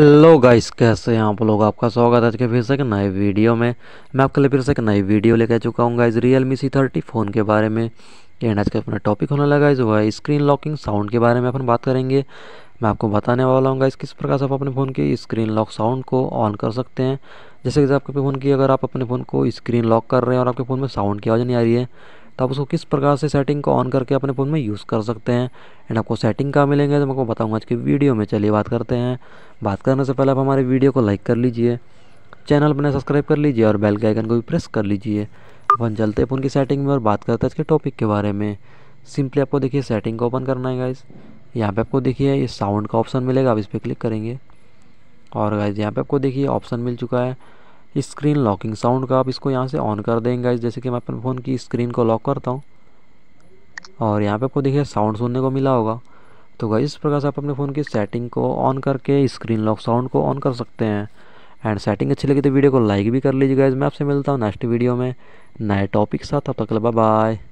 hello guys कैसे हैं आप लोग आपका स्वागत है आज के फिर से एक नए वीडियो में मैं आपके लिए फिर से एक नई वीडियो लेकर चुका हूँ guys Realme C thirty phone के बारे में एंड आज का अपना टॉपिक होने लगा इस है स्क्रीन लॉकिंग साउंड के बारे में अपन बात करेंगे मैं आपको बताने वाला हूँ गाइस किस प्रकार से आप अपने फ़ोन की स्क्रीन लॉक साउंड को ऑन कर सकते हैं जैसे कि आपके फ़ोन की अगर आप अपने फ़ोन को स्क्रीन लॉक कर रहे हैं और आपके फ़ोन में साउंड की आवाज़ नहीं आ रही है तो आप उसको किस प्रकार से सेटिंग को ऑन करके अपने फ़ोन में यूज़ कर सकते हैं एंड आपको सेटिंग कहाँ मिलेंगे तो मैं आपको बताऊँगा आज की वीडियो में चलिए बात करते हैं बात करने से पहले आप हमारे वीडियो को लाइक कर लीजिए चैनल अपने सब्सक्राइब कर लीजिए और बेल के आइकन को भी प्रेस कर लीजिए अपन चलते हैं फोन की सेटिंग में और बात करते हैं इसके टॉपिक के बारे में सिंपली आपको देखिए सेटिंग को ओपन करना है गाइज़ यहाँ पे आपको देखिए ये साउंड का ऑप्शन मिलेगा आप इस पर क्लिक करेंगे और गाइज यहाँ पे आपको देखिए ऑप्शन मिल चुका है स्क्रीन लॉकिंग साउंड का आप इसको यहाँ से ऑन कर देंगे जैसे कि मैं अपने फ़ोन की स्क्रीन को लॉक करता हूँ और यहाँ पे आपको देखिए साउंड सुनने को मिला होगा तो गाइज इस प्रकार से आप अपने फ़ोन की सेटिंग को ऑन करके स्क्रीन लॉक साउंड को ऑन कर सकते हैं एंड सेटिंग अच्छी लगी तो वीडियो को लाइक भी कर लीजिए गाइज मैं आपसे मिलता हूँ नेक्स्ट वीडियो में नए टॉपिक के साथ तब तक बाय